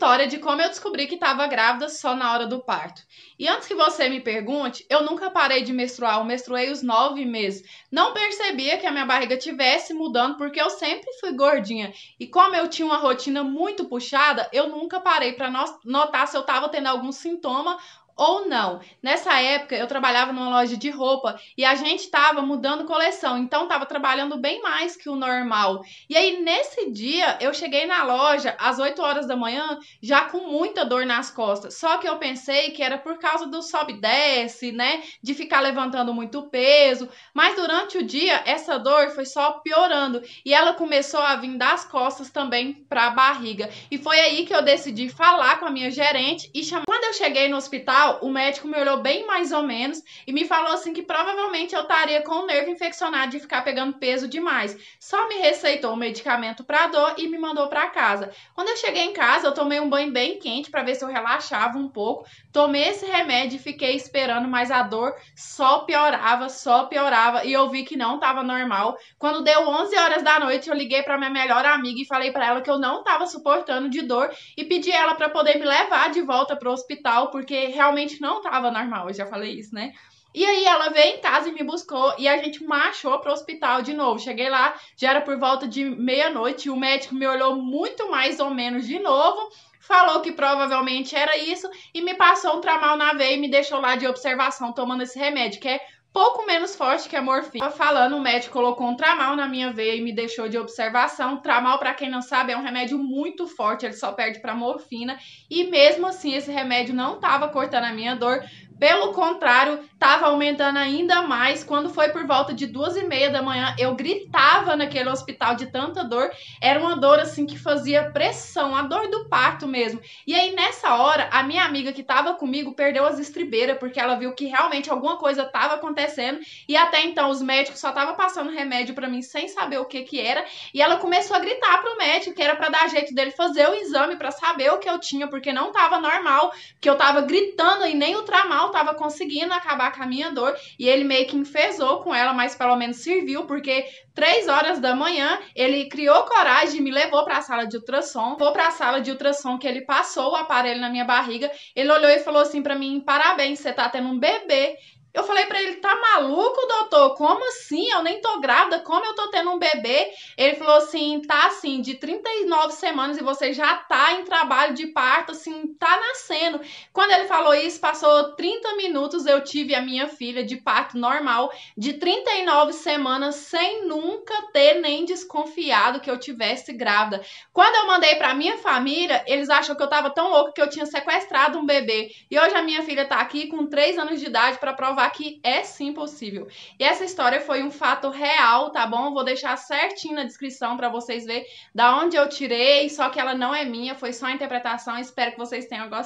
história de como eu descobri que estava grávida só na hora do parto. E antes que você me pergunte, eu nunca parei de menstruar, eu menstruei os nove meses. Não percebia que a minha barriga tivesse mudando porque eu sempre fui gordinha. E como eu tinha uma rotina muito puxada, eu nunca parei para notar se eu estava tendo algum sintoma ou não. Nessa época eu trabalhava numa loja de roupa e a gente estava mudando coleção, então estava trabalhando bem mais que o normal. E aí nesse dia eu cheguei na loja às 8 horas da manhã já com muita dor nas costas. Só que eu pensei que era por causa do sobe e desce, né, de ficar levantando muito peso, mas durante o dia essa dor foi só piorando e ela começou a vir das costas também para a barriga. E foi aí que eu decidi falar com a minha gerente e chamar. Quando eu cheguei no hospital então, o médico me olhou bem mais ou menos e me falou assim que provavelmente eu estaria com o nervo infeccionado de ficar pegando peso demais. Só me receitou o medicamento para dor e me mandou para casa. Quando eu cheguei em casa, eu tomei um banho bem quente para ver se eu relaxava um pouco. Tomei esse remédio e fiquei esperando, mas a dor só piorava, só piorava e eu vi que não estava normal. Quando deu 11 horas da noite, eu liguei para minha melhor amiga e falei para ela que eu não estava suportando de dor e pedi ela para poder me levar de volta para o hospital porque realmente realmente não tava normal, eu já falei isso, né? E aí ela veio em casa e me buscou e a gente marchou pro hospital de novo. Cheguei lá, já era por volta de meia-noite, e o médico me olhou muito mais ou menos de novo, falou que provavelmente era isso e me passou um tramal na veia e me deixou lá de observação tomando esse remédio, que é pouco menos forte que a morfina. Falando, o médico colocou um tramal na minha veia e me deixou de observação. Tramal, para quem não sabe, é um remédio muito forte, ele só perde para morfina. E mesmo assim, esse remédio não estava cortando a minha dor, pelo contrário, estava aumentando ainda mais. Quando foi por volta de duas e meia da manhã, eu gritava naquele hospital de tanta dor. Era uma dor assim que fazia pressão, a dor do parto mesmo. E aí nessa hora, a minha amiga que estava comigo perdeu as estribeiras porque ela viu que realmente alguma coisa estava acontecendo. E até então os médicos só estavam passando remédio para mim sem saber o que que era. E ela começou a gritar pro médico que era para dar jeito dele fazer o exame para saber o que eu tinha porque não estava normal, que eu estava gritando e nem ultramal não tava conseguindo acabar com a minha dor e ele meio que enfesou com ela, mas pelo menos serviu, porque três horas da manhã ele criou coragem e me levou para a sala de ultrassom. Vou para a sala de ultrassom que ele passou o aparelho na minha barriga. Ele olhou e falou assim para mim: "Parabéns, você tá tendo um bebê". Eu falei para ele, tá maluco, doutor? Como assim? Eu nem tô grávida, como eu tô tendo um bebê? Ele falou assim, tá assim, de 39 semanas e você já tá em trabalho de parto, assim, tá nascendo. Quando ele falou isso, passou 30 minutos, eu tive a minha filha de parto normal, de 39 semanas, sem nunca ter nem desconfiado que eu tivesse grávida. Quando eu mandei pra minha família, eles acham que eu tava tão louca que eu tinha sequestrado um bebê. E hoje a minha filha tá aqui com 3 anos de idade para provar provar que é sim possível. E essa história foi um fato real, tá bom? vou deixar certinho na descrição para vocês verem da onde eu tirei, só que ela não é minha, foi só a interpretação. Espero que vocês tenham gostado.